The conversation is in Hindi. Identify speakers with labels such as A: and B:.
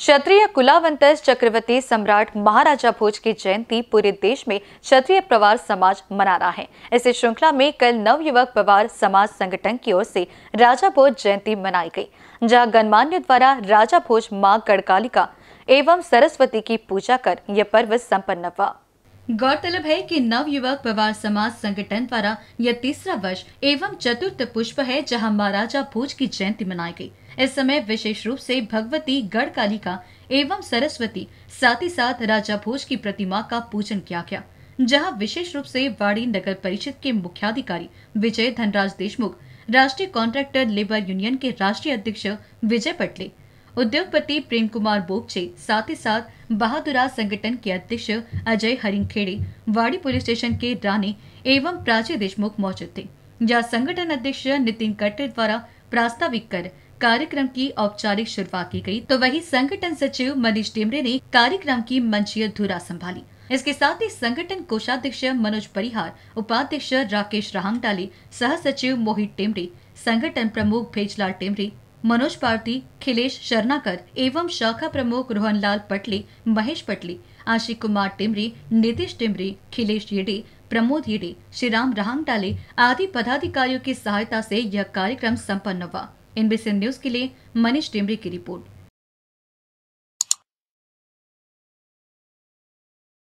A: क्षत्रिय कुलावंत चक्रवर्ती सम्राट महाराजा भोज की जयंती पूरे देश में क्षत्रिय प्रवार समाज मना रहा है इसी श्रृंखला में कल नवयुवक पवार समाज संगठन की ओर से राजा भोज जयंती मनाई गई जहां गणमान्य द्वारा राजा भोज मां गढ़कालिका एवं सरस्वती की पूजा कर यह पर्व संपन्न हुआ गौरतलब है कि युवक पवार समाज संगठन द्वारा यह तीसरा वर्ष एवं चतुर्थ पुष्प है जहां महाराजा भोज की जयंती मनाई गई इस समय विशेष रूप से भगवती गढ़ कालिका एवं सरस्वती साथ ही साथ राजा भोज की प्रतिमा का पूजन किया गया जहां विशेष रूप से वाड़ी नगर परिषद के मुख्याधिकारी विजय धनराज देशमुख राष्ट्रीय कॉन्ट्रैक्टर लेबर यूनियन के राष्ट्रीय अध्यक्ष विजय पटले उद्योगपति प्रेम कुमार बोगचे साथ ही साथ बहादुरा संगठन के अध्यक्ष अजय हरिंगखेड़े वाड़ी पुलिस स्टेशन के रानी एवं प्राची देशमुख मौजूद थे जहाँ संगठन अध्यक्ष नितिन कट्टे द्वारा प्रास्ताविक कर कार्यक्रम की औपचारिक शुरुआत की गई तो वही संगठन सचिव मनीष डेमरे ने कार्यक्रम की मंचीय धुरा संभाली इसके साथ ही संगठन कोषाध्यक्ष मनोज परिहार उपाध्यक्ष राकेश राहंगडाले सह सचिव मोहित टेमरे संगठन प्रमुख भेजलाल टेमरे मनोज पार्टी खिलेश शर्नाकर एवं शाखा प्रमुख रोहनलाल पटली महेश पटली आशिक कुमार टिमरी नीतीश टिमरी खिलेश येडी प्रमोद येडी श्रीराम रहांगटाले आदि पदाधिकारियों की सहायता से यह कार्यक्रम संपन्न हुआ एनबीसी न्यूज के लिए मनीष टिमरी की रिपोर्ट